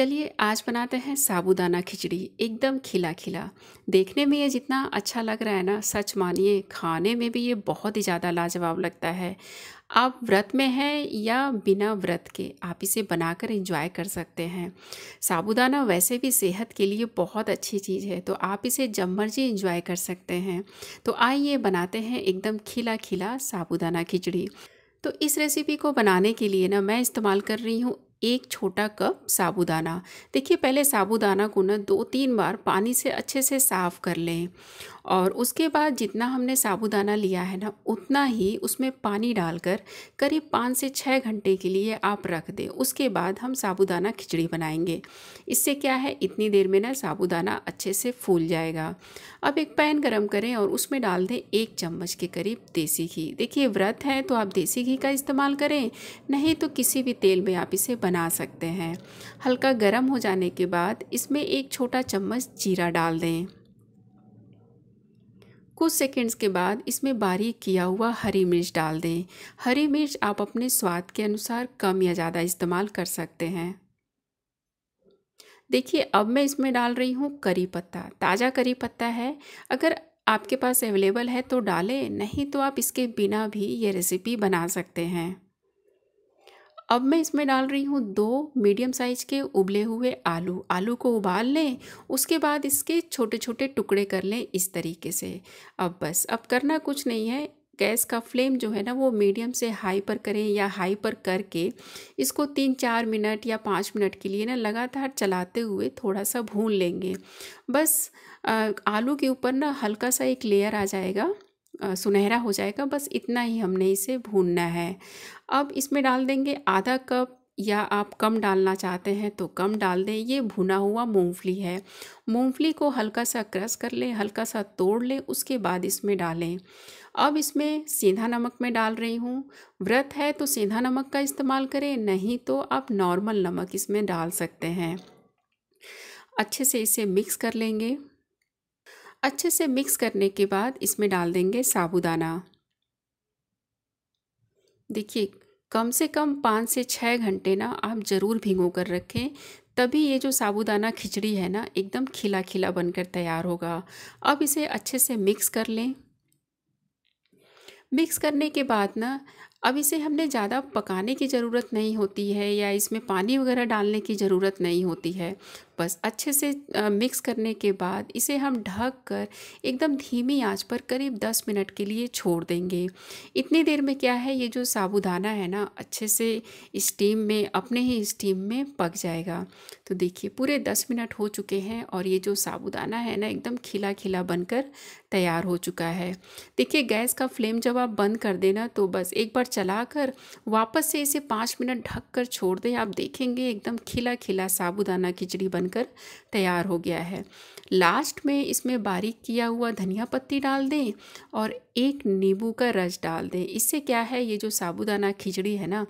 चलिए आज बनाते हैं साबूदाना खिचड़ी एकदम खिला खिला देखने में ये जितना अच्छा लग रहा है ना सच मानिए खाने में भी ये बहुत ही ज़्यादा लाजवाब लगता है आप व्रत में हैं या बिना व्रत के आप इसे बनाकर एंजॉय कर सकते हैं साबूदाना वैसे भी सेहत के लिए बहुत अच्छी चीज़ है तो आप इसे जब मर्जी इंजॉय कर सकते हैं तो आइए बनाते हैं एकदम खिला खिला साबूदाना खिचड़ी तो इस रेसिपी को बनाने के लिए ना मैं इस्तेमाल कर रही हूँ एक छोटा कप साबूदाना देखिए पहले साबुदाना को ना दो तीन बार पानी से अच्छे से साफ़ कर लें और उसके बाद जितना हमने साबूदाना लिया है ना उतना ही उसमें पानी डालकर करीब पाँच से छः घंटे के लिए आप रख दें उसके बाद हम साबुदाना खिचड़ी बनाएंगे इससे क्या है इतनी देर में ना साबूदाना अच्छे से फूल जाएगा अब एक पैन गरम करें और उसमें डाल दें एक चम्मच के करीब देसी घी देखिए व्रत है तो आप देसी घी का इस्तेमाल करें नहीं तो किसी भी तेल में आप इसे बना बना सकते हैं हल्का गर्म हो जाने के बाद इसमें एक छोटा चम्मच जीरा डाल दें कुछ सेकंड्स के बाद इसमें बारीक किया हुआ हरी मिर्च डाल दें हरी मिर्च आप अपने स्वाद के अनुसार कम या ज़्यादा इस्तेमाल कर सकते हैं देखिए अब मैं इसमें डाल रही हूँ करी पत्ता ताज़ा करी पत्ता है अगर आपके पास अवेलेबल है तो डालें नहीं तो आप इसके बिना भी ये रेसिपी बना सकते हैं अब मैं इसमें डाल रही हूँ दो मीडियम साइज के उबले हुए आलू आलू को उबाल लें उसके बाद इसके छोटे छोटे टुकड़े कर लें इस तरीके से अब बस अब करना कुछ नहीं है गैस का फ्लेम जो है ना वो मीडियम से हाई पर करें या हाई पर करके इसको तीन चार मिनट या पाँच मिनट के लिए ना लगातार चलाते हुए थोड़ा सा भून लेंगे बस आ, आलू के ऊपर ना हल्का सा एक लेयर आ जाएगा सुनहरा हो जाएगा बस इतना ही हमने इसे भूनना है अब इसमें डाल देंगे आधा कप या आप कम डालना चाहते हैं तो कम डाल दें ये भुना हुआ मूंगफली है मूंगफली को हल्का सा क्रश कर लें हल्का सा तोड़ लें उसके बाद इसमें डालें अब इसमें सीधा नमक में डाल रही हूँ व्रत है तो सीधा नमक का इस्तेमाल करें नहीं तो आप नॉर्मल नमक इसमें डाल सकते हैं अच्छे से इसे मिक्स कर लेंगे अच्छे से मिक्स करने के बाद इसमें डाल देंगे साबुदाना देखिए कम से कम पाँच से छः घंटे ना आप ज़रूर भिगो कर रखें तभी ये जो साबुदाना खिचड़ी है ना एकदम खिला खिला बनकर तैयार होगा अब इसे अच्छे से मिक्स कर लें मिक्स करने के बाद ना अब इसे हमने ज़्यादा पकाने की ज़रूरत नहीं होती है या इसमें पानी वगैरह डालने की ज़रूरत नहीं होती है बस अच्छे से मिक्स करने के बाद इसे हम ढक कर एकदम धीमी आंच पर करीब 10 मिनट के लिए छोड़ देंगे इतनी देर में क्या है ये जो साबुदाना है ना अच्छे से स्टीम में अपने ही स्टीम में पक जाएगा तो देखिए पूरे 10 मिनट हो चुके हैं और ये जो साबुदाना है ना एकदम खिला खिला बनकर तैयार हो चुका है देखिए गैस का फ्लेम जब आप बंद कर देना तो बस एक बार चलाकर वापस से इसे पाँच मिनट ढक कर छोड़ दें आप देखेंगे एकदम खिला खिला साबुदाना खिचड़ी बनकर तैयार हो गया है लास्ट में इसमें बारीक किया हुआ धनिया पत्ती डाल दें और एक नींबू का रस डाल दें इससे क्या है ये जो साबुदाना खिचड़ी है ना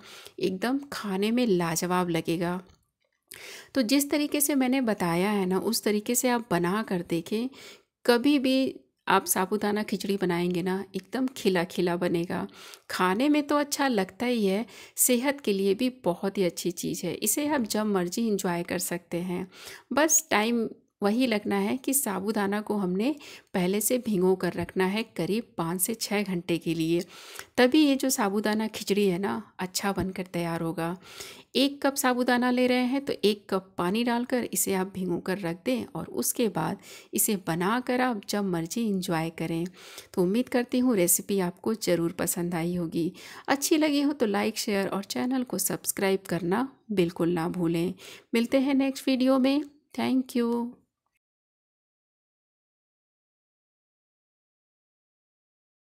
एकदम खाने में लाजवाब लगेगा तो जिस तरीके से मैंने बताया है ना उस तरीके से आप बना कर देखें कभी भी आप साबूदाना खिचड़ी बनाएंगे ना एकदम खिला खिला बनेगा खाने में तो अच्छा लगता ही है सेहत के लिए भी बहुत ही अच्छी चीज़ है इसे आप जब मर्जी इंजॉय कर सकते हैं बस टाइम वही लगना है कि साबूदाना को हमने पहले से भिंगो कर रखना है करीब पाँच से छः घंटे के लिए तभी ये जो साबूदाना खिचड़ी है ना अच्छा बनकर तैयार होगा एक कप साबूदाना ले रहे हैं तो एक कप पानी डालकर इसे आप भिंगो कर रख दें और उसके बाद इसे बना कर आप जब मर्जी इंजॉय करें तो उम्मीद करती हूँ रेसिपी आपको ज़रूर पसंद आई होगी अच्छी लगी हो तो लाइक शेयर और चैनल को सब्सक्राइब करना बिल्कुल ना भूलें मिलते हैं नेक्स्ट वीडियो में थैंक यू